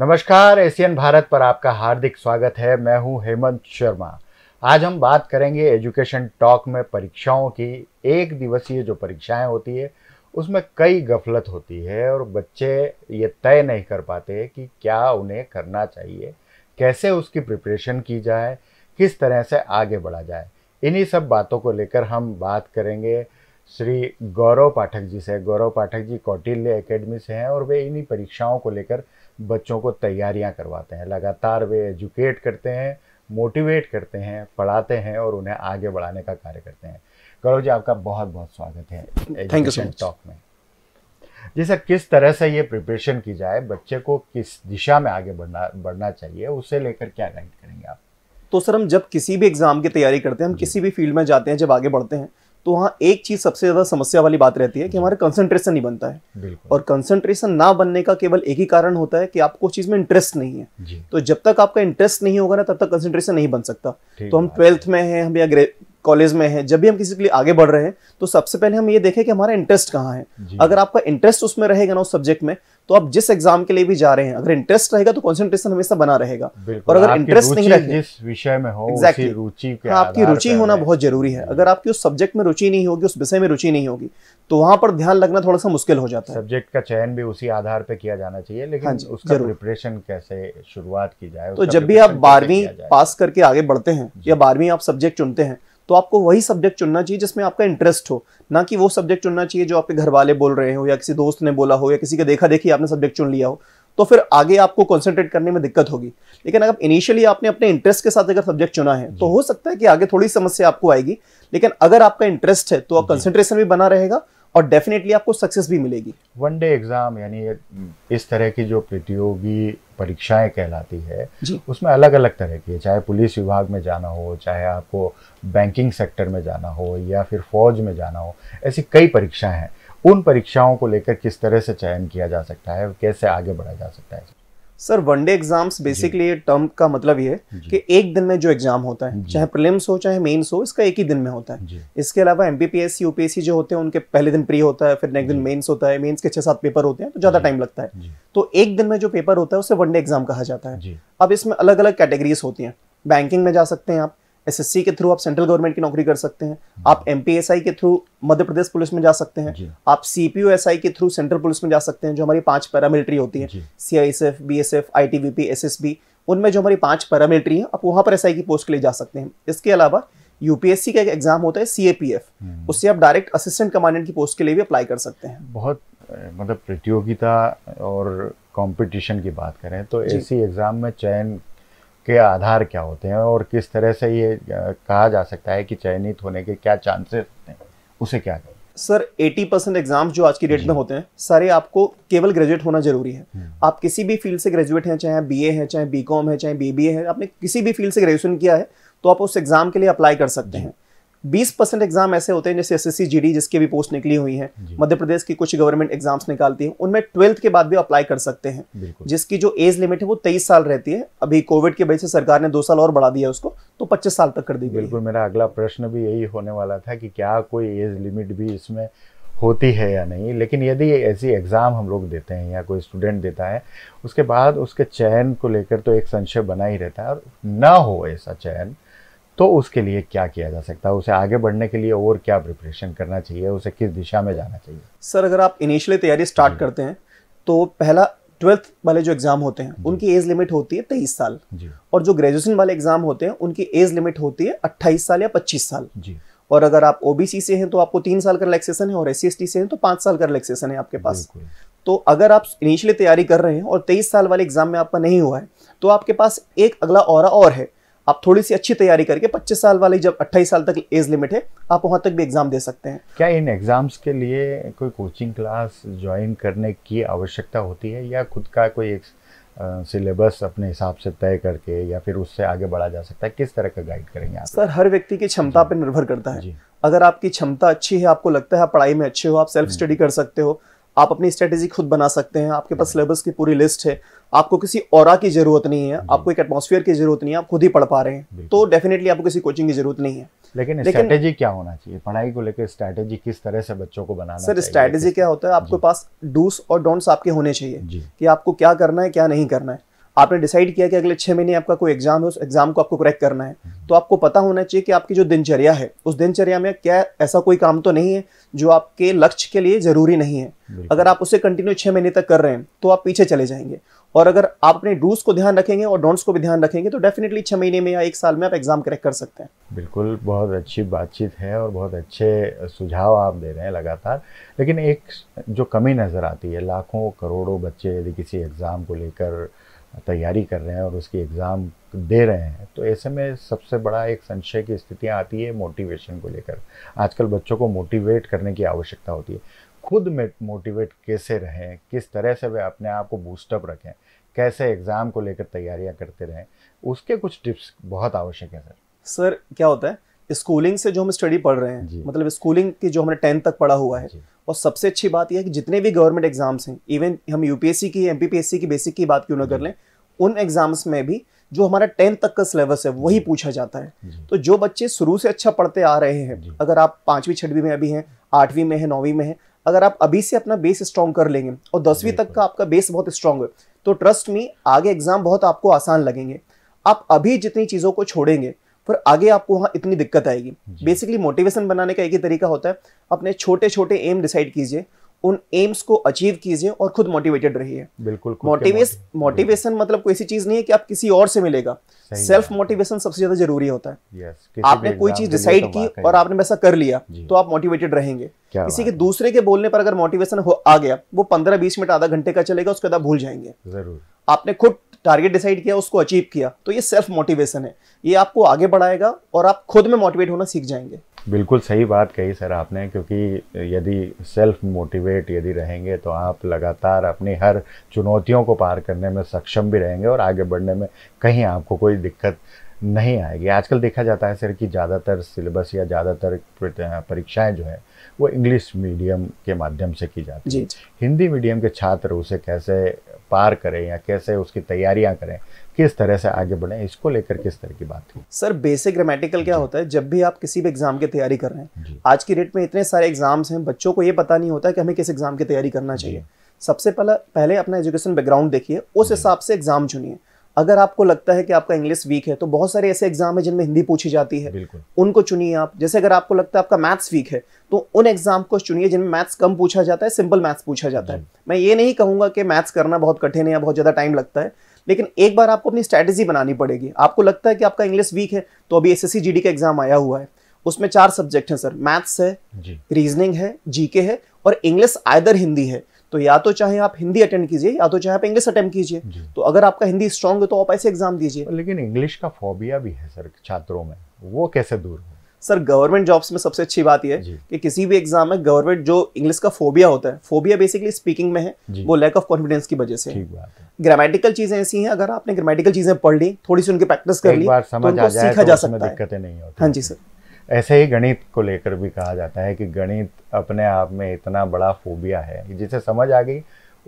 नमस्कार एशियन भारत पर आपका हार्दिक स्वागत है मैं हूं हेमंत शर्मा आज हम बात करेंगे एजुकेशन टॉक में परीक्षाओं की एक दिवसीय जो परीक्षाएं होती है उसमें कई गफलत होती है और बच्चे ये तय नहीं कर पाते कि क्या उन्हें करना चाहिए कैसे उसकी प्रिपरेशन की जाए किस तरह से आगे बढ़ा जाए इन्हीं सब बातों को लेकर हम बात करेंगे श्री गौरव पाठक जी से गौरव पाठक जी कौटिल्य एकेडमी से हैं और वे इन्हीं परीक्षाओं को लेकर बच्चों को तैयारियां करवाते हैं लगातार वे एजुकेट करते हैं मोटिवेट करते हैं पढ़ाते हैं और उन्हें आगे बढ़ाने का कार्य करते हैं गौरव जी आपका बहुत बहुत स्वागत है एजुकेशन यू टॉक में जैसे किस तरह से ये प्रिपरेशन की जाए बच्चे को किस दिशा में आगे बढ़ना बढ़ना चाहिए उसे लेकर क्या गाइड करेंगे आप तो सर हम जब किसी भी एग्ज़ाम की तैयारी करते हैं हम किसी भी फील्ड में जाते हैं जब आगे बढ़ते हैं तो वहाँ एक चीज़ सबसे ज़्यादा समस्या वाली बात रहती है कि हमारा कंसंट्रेशन नहीं बनता है और कंसंट्रेशन ना बनने का केवल एक ही कारण होता है कि आपको उस चीज़ में इंटरेस्ट नहीं है तो जब तक आपका इंटरेस्ट नहीं होगा ना तब तक कंसंट्रेशन नहीं बन सकता तो हम ट्वेल्थ में हैं हम या कॉलेज में है जब भी हम किसी के लिए आगे बढ़ रहे हैं तो सबसे पहले हम ये देखें कि हमारा इंटरेस्ट कहाँ है अगर आपका इंटरेस्ट उसमें रहेगा ना उस सब्जेक्ट में तो आप जिस एग्जाम के लिए भी जा रहे हैं अगर इंटरेस्ट रहेगा तो कॉन्सेंट्रेशन हमेशा बना रहेगा और अगर इंटरेस्ट नहीं रहेगा जिस विषय में हो exactly, रुचि के हाँ, आपकी रुचि होना बहुत जरूरी है अगर आपकी उस सब्जेक्ट में रुचि नहीं होगी उस विषय में रुचि नहीं होगी तो वहां पर ध्यान लगना थोड़ा सा मुश्किल हो जाता है सब्जेक्ट का चयन भी उसी आधार पर किया जाना चाहिए लेकिन हाँ उसका प्रिपरेशन कैसे शुरुआत की जाए तो जब भी आप बारहवीं पास करके आगे बढ़ते हैं या बारहवीं आप सब्जेक्ट चुनते हैं तो आपको वही सब्जेक्ट चुनना चाहिए जिसमें आपका इंटरेस्ट हो ना कि वो सब्जेक्ट चुनना चाहिए जो आपके घर वाले बोल रहे हो या किसी दोस्त ने बोला हो या किसी के देखा देखी आपने सब्जेक्ट चुन लिया हो तो फिर आगे आपको कॉन्सेंट्रेट करने में दिक्कत होगी लेकिन अगर इनिशियली आपने अपने इंटरेस्ट के साथ अगर सब्जेक्ट चुना है तो हो सकता है कि आगे थोड़ी समस्या आपको आएगी लेकिन अगर आपका इंटरेस्ट है तो कंसेंट्रेशन भी बना रहेगा और डेफिनेटली आपको सक्सेस भी मिलेगी वन डे एग्जाम यानी इस तरह की जो प्रतियोगी परीक्षाएं कहलाती है उसमें अलग अलग तरह की है चाहे पुलिस विभाग में जाना हो चाहे आपको बैंकिंग सेक्टर में जाना हो या फिर फौज में जाना हो ऐसी कई परीक्षाएं हैं उन परीक्षाओं को लेकर किस तरह से चयन किया जा सकता है कैसे आगे बढ़ा जा सकता है सर वनडे एग्जाम्स बेसिकली ये टर्म का मतलब ये है कि एक दिन में जो एग्जाम होता है चाहे प्रिलिम्स हो चाहे मेंस हो इसका एक ही दिन में होता है इसके अलावा एम यूपीएससी जो होते हैं उनके पहले दिन प्री होता है फिर नेक्स्ट दिन मेंस होता है मेंस के छह सात पेपर होते हैं तो ज्यादा टाइम लगता है तो एक दिन में जो पेपर होता है उसे वनडे एग्जाम कहा जाता है अब इसमें अलग अलग कैटेगरीज होती हैं बैंकिंग में जा सकते हैं आप एस के थ्रू आप सेंट्रल गवर्नमेंट की नौकरी कर सकते हैं आप एम के थ्रू मध्य प्रदेश पुलिस में जा सकते हैं आप सीपीओएसआई के थ्रू सेंट्रल पुलिस में जा सकते हैं जो हमारी पांच पैरामिलिट्री होती है सीआईएसएफ बीएसएफ आईटीबीपी एसएसबी उनमें जो हमारी पांच पैरामिलिट्री है आप वहां पर एसआई की पोस्ट के लिए जा सकते हैं इसके अलावा यूपीएससी का एक एग्जाम होता है सीएपीएफ हम्म। उससे आप डायरेक्ट असिस्टेंट कमांडेंट की पोस्ट के लिए भी अप्लाई कर सकते हैं बहुत मतलब प्रतियोगिता और कंपटीशन की बात करें तो ऐसी एग्जाम में चयन के आधार क्या होते हैं और किस तरह से ये कहा जा सकता है कि चयनित होने के क्या चांसेस होते हैं उसे क्या कहें सर 80 परसेंट एग्जाम्स जो आज की डेट में होते हैं सारे आपको केवल ग्रेजुएट होना जरूरी है हम्म। आप किसी भी फील्ड से ग्रेजुएट हैं चाहे बीए हैं चाहे बीकॉम है चाहे बीबीए है आपने किसी भी फील्ड से ग्रेजुएशन किया है तो आप उस एग्जाम के लिए अप्लाई कर सकते हैं बीस परसेंट एग्जाम ऐसे होते हैं जैसे S S C G D जिसकी भी पोस्ट निकली हुई है मध्य प्रदेश की कुछ गवर्नमेंट एग्जाम्स निकालती है उनमें ट्वेल्थ के बाद भी अप्लाई कर सकते हैं जिसकी जो एज लिमिट है वो तेईस साल रहती है अभी कोविड की वजह से सरकार ने दो साल और बढ़ा दिया उसको तो पच्चीस साल तक कर दी बिल्कुल मेरा अगला प्रश्न भी यही होने वाला था कि क्या कोई एज लिमिट भी इसमें होती है या नहीं लेकिन यदि ऐसी एग्ज़ाम हम लोग देते हैं या कोई स्टूडेंट देता है उसके बाद उसके चयन को लेकर तो एक संशय बना ही रहता है और ना हो ऐसा चयन तो उसके लिए क्या किया जा सकता है उसे आगे बढ़ने के लिए और क्या प्रिपरेशन करना चाहिए उसे किस दिशा में जाना चाहिए सर अगर आप इनिशियली तैयारी स्टार्ट करते हैं तो पहला ट्वेल्थ वाले जो एग्ज़ाम होते हैं उनकी एज लिमिट होती है तेईस साल और जो ग्रेजुएशन वाले एग्ज़ाम होते हैं उनकी एज लिमिट होती है अट्ठाईस साल या पच्चीस साल और अगर आप ओबीसी से हैं तो आपको तीन साल का रिलैक्सेशन है और एस सी से हैं तो पाँच साल का रिलैक्सेशन है आपके पास तो अगर आप इनिशियली तैयारी कर रहे हैं और तेईस साल वाले एग्ज़ाम में आपका नहीं हुआ है तो आपके पास एक अगला और है आप थोड़ी सी अच्छी तैयारी करके 25 साल वाली जब 28 साल तक एज लिमिट है आप वहाँ तक भी एग्जाम दे सकते हैं क्या इन एग्जाम्स के लिए कोई कोचिंग क्लास ज्वाइन करने की आवश्यकता होती है या खुद का कोई एक सिलेबस अपने हिसाब से तय करके या फिर उससे आगे बढ़ा जा सकता है किस तरह का गाइड करेंगे आप सर हर व्यक्ति की क्षमता पर निर्भर करता है अगर आपकी क्षमता अच्छी है आपको लगता है आप पढ़ाई में अच्छे हो आप सेल्फ हम्म। स्टडी कर सकते हो आप अपनी स्ट्रेटेजी खुद बना सकते हैं आपके पास सिलेबस की पूरी लिस्ट है आपको किसी और की जरूरत नहीं है आपको एक एटमोसफियर की जरूरत नहीं है आप खुद ही पढ़ पा रहे हैं तो डेफिनेटली आपको किसी कोचिंग की जरूरत नहीं है लेकिन, स्ट्रेटेजी क्या होना चाहिए पढ़ाई को लेकर स्ट्रैटेजी किस तरह से बच्चों को बनाना सर स्ट्रैटेजी क्या होता है आपके पास डूस और डोंट्स आपके होने चाहिए कि आपको क्या करना है क्या नहीं करना है आपने डिसाइड किया कि अगले छः महीने आपका कोई एग्जाम है उस एग्जाम को आपको क्रैक करना है तो आपको पता होना चाहिए कि आपकी जो दिनचर्या है उस दिनचर्या में क्या ऐसा कोई काम तो नहीं है जो आपके लक्ष्य के लिए जरूरी नहीं है अगर आप उसे कंटिन्यू छह महीने तक कर रहे हैं तो आप पीछे चले जाएंगे और अगर आप अपने डूज को ध्यान रखेंगे और डोंट्स को भी ध्यान रखेंगे तो डेफिनेटली छः महीने में या एक साल में आप एग्जाम क्रैक कर सकते हैं बिल्कुल बहुत अच्छी बातचीत है और बहुत अच्छे सुझाव आप दे रहे हैं लगातार लेकिन एक जो कमी नज़र आती है लाखों करोड़ों बच्चे यदि किसी एग्ज़ाम को लेकर तैयारी कर रहे हैं और उसकी एग्ज़ाम दे रहे हैं तो ऐसे में सबसे बड़ा एक संशय की स्थितियाँ आती है मोटिवेशन को लेकर आजकल बच्चों को मोटिवेट करने की आवश्यकता होती है खुद मोटिवेट कैसे रहें किस तरह से वे अपने आप को बूस्टअप रखें कैसे एग्ज़ाम को लेकर तैयारियाँ करते रहें उसके कुछ टिप्स बहुत आवश्यक है सर सर क्या होता है स्कूलिंग से जो हम स्टडी पढ़ रहे हैं मतलब स्कूलिंग की जो हमने टेंथ तक पढ़ा हुआ है और सबसे अच्छी बात यह है कि जितने भी गवर्नमेंट एग्जाम्स हैं इवन हम यूपीएससी की एम की बेसिक की बात क्यों ना कर लें उन एग्जाम्स में भी जो हमारा टेंथ तक का सिलेबस है वही पूछा जाता है तो जो बच्चे शुरू से अच्छा पढ़ते आ रहे हैं अगर आप पाँचवीं छठवीं में अभी हैं आठवीं में है नौवीं में है अगर आप अभी से अपना बेस स्ट्रॉन्ग कर लेंगे और दसवीं तक का आपका बेस बहुत स्ट्रॉन्ग है तो ट्रस्ट में आगे एग्जाम बहुत आपको आसान लगेंगे आप अभी जितनी चीज़ों को छोड़ेंगे पर आगे आपको वहाँ इतनी दिक्कत आएगी बेसिकली मोटिवेशन बनाने का एक ही तरीका होता है अपने छोटे छोटे एम डिसाइड कीजिए उन एम्स को अचीव कीजिए और खुद मोटिवेटेड रहिए बिल्कुल मोटिवेश मोटिवेशन मतलब कोई ऐसी चीज नहीं है कि आप किसी और से मिलेगा सेल्फ मोटिवेशन सबसे ज्यादा जरूरी होता है yes, आपने कोई चीज डिसाइड तो की और आपने वैसा कर लिया तो आप मोटिवेटेड रहेंगे किसी के दूसरे के बोलने पर अगर मोटिवेशन आ गया वो पंद्रह बीस मिनट आधा घंटे का चलेगा उसके बाद भूल जाएंगे जरूर आपने खुद टारगेट डिसाइड किया उसको अचीव किया तो ये सेल्फ मोटिवेशन है ये आपको आगे बढ़ाएगा और आप खुद में मोटिवेट होना सीख जाएंगे बिल्कुल सही बात कही सर आपने क्योंकि यदि सेल्फ मोटिवेट यदि रहेंगे तो आप लगातार अपनी हर चुनौतियों को पार करने में सक्षम भी रहेंगे और आगे बढ़ने में कहीं आपको कोई दिक्कत नहीं आएगी आजकल देखा जाता है सर कि ज़्यादातर सिलेबस या ज़्यादातर परीक्षाएं जो है वो इंग्लिश मीडियम के माध्यम से की जाती है हिंदी मीडियम के छात्र उसे कैसे पार करें या कैसे उसकी तैयारियां करें किस तरह से आगे बढ़ें इसको लेकर किस तरह की बात थी सर बेसिक ग्रामेटिकल क्या होता है जब भी आप किसी भी एग्जाम की तैयारी कर रहे हैं आज की डेट में इतने सारे एग्जाम्स हैं बच्चों को ये पता नहीं होता कि हमें किस एग्जाम की तैयारी करना चाहिए सबसे पहला पहले अपना एजुकेशन बैकग्राउंड देखिए उस हिसाब से एग्जाम चुनिए अगर आपको लगता है कि आपका इंग्लिश वीक है तो बहुत सारे ऐसे एग्जाम है जिनमें हिंदी पूछी जाती है उनको चुनिए आप जैसे अगर आपको लगता है आपका मैथ्स वीक है तो उन एग्जाम को चुनिए जिनमें मैथ्स कम पूछा जाता है सिंपल मैथ्स पूछा जाता है मैं ये नहीं कहूंगा कि मैथ्स करना बहुत कठिन है या बहुत ज़्यादा टाइम लगता है लेकिन एक बार आपको अपनी स्ट्रैटेजी बनानी पड़ेगी आपको लगता है कि आपका इंग्लिश वीक है तो अभी एस एस का एग्जाम आया हुआ है उसमें चार सब्जेक्ट हैं सर मैथ्स है रीजनिंग है जीके है और इंग्लिश आयदर हिंदी है तो या तो चाहे आप हिंदी अटेंड कीजिए या तो चाहे आप इंग्लिश अटेंड कीजिए तो अगर आपका हिंदी स्ट्रांग है तो आप ऐसे एग्जाम दीजिए लेकिन इंग्लिश का फोबिया भी है सर छात्रों में वो कैसे दूर हो सर गवर्नमेंट जॉब्स में सबसे अच्छी बात यह कि किसी भी एग्जाम में गवर्नमेंट जो इंग्लिश का फोबिया होता है फोबिया बेसिकली स्पीकिंग में है वो लैक ऑफ कॉन्फिडेंस की वजह से ग्रामेटिकल चीजें ऐसी हैं अगर आपने ग्रामेटिकल चीजें पढ़ ली थोड़ी सी उनकी प्रैक्टिस कर ली तो सीखा तो जा सकता है नहीं हाँ जी सर ऐसे ही गणित को लेकर भी कहा जाता है कि गणित अपने आप में इतना बड़ा फोबिया है जिसे समझ आ गई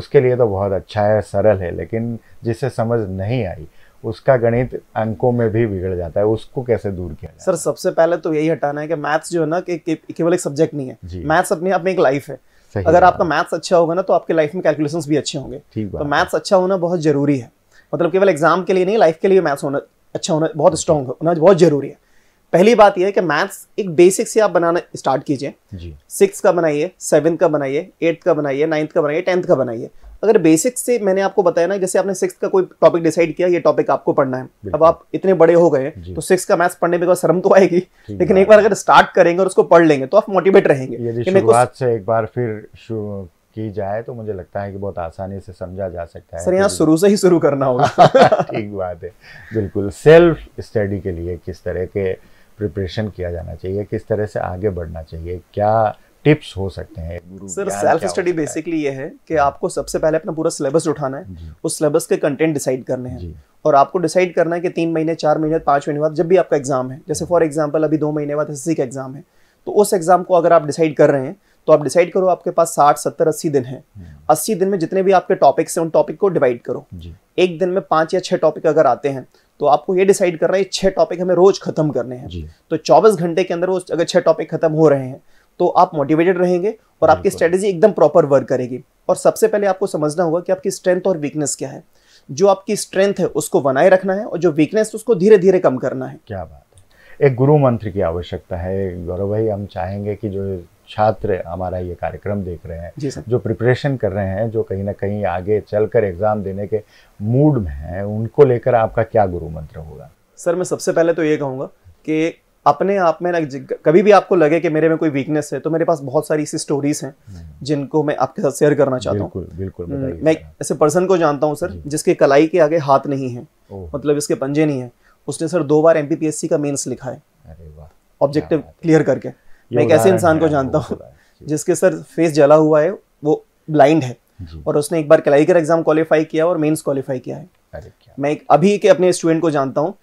उसके लिए तो बहुत अच्छा है सरल है लेकिन जिसे समझ नहीं आई उसका गणित अंकों में भी बिगड़ जाता है उसको कैसे दूर किया जाए सर सबसे पहले तो यही हटाना है कि मैथ्स जो है ना कि केवल एक सब्जेक्ट नहीं है मैथ्स अपने आप में एक लाइफ है अगर आपका मैथ्स अच्छा होगा ना तो आपके लाइफ में कैलकुलेशन भी अच्छे होंगे तो मैथ्स अच्छा होना बहुत जरूरी है मतलब केवल एग्जाम के लिए नहीं लाइफ के लिए मैथ्स होना अच्छा होना बहुत स्ट्रॉन्ग होना बहुत जरूरी है पहली बात यह है कि मैथ्स एक बेसिक से आप बनाना स्टार्ट कीजिए सिक्स का बनाइए सेवन का बनाइए एट्थ का बनाइए नाइन्थ का बनाइए टेंथ का बनाइए अगर बेसिक से मैंने आपको बताया ना जैसे आपने सिक्स का कोई टॉपिक डिसाइड किया ये टॉपिक आपको पढ़ना है अब आप इतने बड़े हो गए तो सिक्स का मैथ्स पढ़ने में तो शर्म तो आएगी लेकिन एक बार अगर स्टार्ट करेंगे और उसको पढ़ लेंगे तो आप मोटिवेट रहेंगे शुरुआत से एक बार फिर की जाए तो मुझे लगता है कि बहुत आसानी से समझा जा सकता है सर यहाँ शुरू से ही शुरू करना होगा ठीक बात है बिल्कुल सेल्फ स्टडी के लिए किस तरह के प्रिपरेशन किया जाना चाहिए किस तरह से आगे बढ़ना चाहिए क्या टिप्स हो सकते हैं सर सेल्फ स्टडी बेसिकली ये है कि आपको सबसे पहले अपना पूरा सिलेबस उठाना है उस सिलेबस के कंटेंट डिसाइड करने हैं और आपको डिसाइड करना है कि तीन महीने चार महीने पाँच महीने बाद जब भी आपका एग्जाम है जैसे फॉर एग्जाम्पल अभी दो महीने बाद एस का एग्जाम है तो उस एग्जाम को अगर आप डिसाइड कर रहे हैं तो आप डिसाइड करो आपके पास साठ सत्तर अस्सी दिन है अस्सी दिन में जितने भी आपके टॉपिक्स हैं उन टॉपिक को डिवाइड करो एक दिन में पांच या छह टॉपिक अगर आते हैं तो आपको ये डिसाइड करना है छह टॉपिक हमें रोज खत्म करने हैं तो चौबीस घंटे के अंदर वो अगर छह टॉपिक खत्म हो रहे हैं तो आप मोटिवेटेड रहेंगे और आपकी स्ट्रेटेजी एकदम प्रॉपर वर्क करेगी और सबसे पहले आपको समझना होगा कि आपकी स्ट्रेंथ और वीकनेस क्या है जो आपकी स्ट्रेंथ है उसको बनाए रखना है और जो वीकनेस उसको धीरे धीरे कम करना है क्या बात एक गुरु मंत्र की आवश्यकता है गौरव भाई हम चाहेंगे कि जो छात्र हमारा ये कार्यक्रम देख रहे हैं जो प्रिपरेशन कर रहे हैं जो कहीं ना कहीं आगे चलकर एग्ज़ाम देने के मूड में हैं उनको लेकर आपका क्या गुरु मंत्र होगा सर मैं सबसे पहले तो ये कहूँगा कि अपने आप में ना कभी भी आपको लगे कि मेरे में कोई वीकनेस है तो मेरे पास बहुत सारी ऐसी स्टोरीज हैं हम्म। जिनको मैं आपके साथ शेयर करना चाहता हूँ बिल्कुल बिल्कुल हम्म, मैं ऐसे पर्सन को जानता हूँ सर जिसके कलाई के आगे हाथ नहीं है मतलब इसके पंजे नहीं है उसने सर दो बार एमपीपीएससी का मेंस लिखा है ऑब्जेक्टिव क्लियर करके मैं एक ऐसे इंसान को जानता हूँ जिसके सर फेस जला हुआ है वो ब्लाइंड है और उसने एक बार क्लाइकर एग्जाम क्वालिफाई किया और मेंस क्वालिफाई किया है मैं एक अभी के अपने स्टूडेंट को जानता हूँ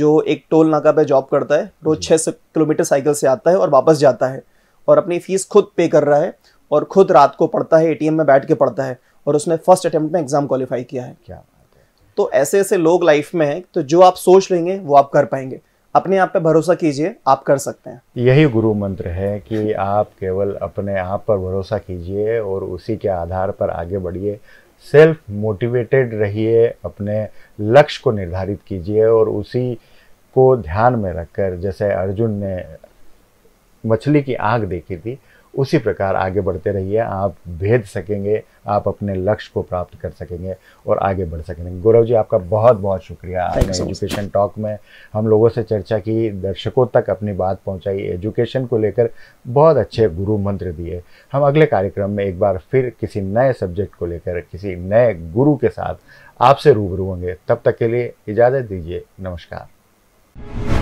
जो एक टोल नाका पे जॉब करता है रोज छः किलोमीटर साइकिल से आता है और वापस जाता है और अपनी फीस खुद पे कर रहा है और खुद रात को पढ़ता है एटीएम में बैठ के पढ़ता है और उसने फर्स्ट अटेम्प्ट में एग्जाम क्वालिफाई किया है क्या तो ऐसे ऐसे लोग लाइफ में हैं तो जो आप सोच लेंगे वो आप कर पाएंगे अपने आप पे भरोसा कीजिए आप कर सकते हैं यही गुरु मंत्र है कि आप केवल अपने आप पर भरोसा कीजिए और उसी के आधार पर आगे बढ़िए सेल्फ मोटिवेटेड रहिए अपने लक्ष्य को निर्धारित कीजिए और उसी को ध्यान में रखकर जैसे अर्जुन ने मछली की आग देखी थी उसी प्रकार आगे बढ़ते रहिए आप भेद सकेंगे आप अपने लक्ष्य को प्राप्त कर सकेंगे और आगे बढ़ सकेंगे गौरव जी आपका बहुत बहुत शुक्रिया आपने एजुकेशन टॉक में हम लोगों से चर्चा की दर्शकों तक अपनी बात पहुंचाई एजुकेशन को लेकर बहुत अच्छे गुरु मंत्र दिए हम अगले कार्यक्रम में एक बार फिर किसी नए सब्जेक्ट को लेकर किसी नए गुरु के साथ आपसे रूबरू होंगे तब तक के लिए इजाज़त दीजिए नमस्कार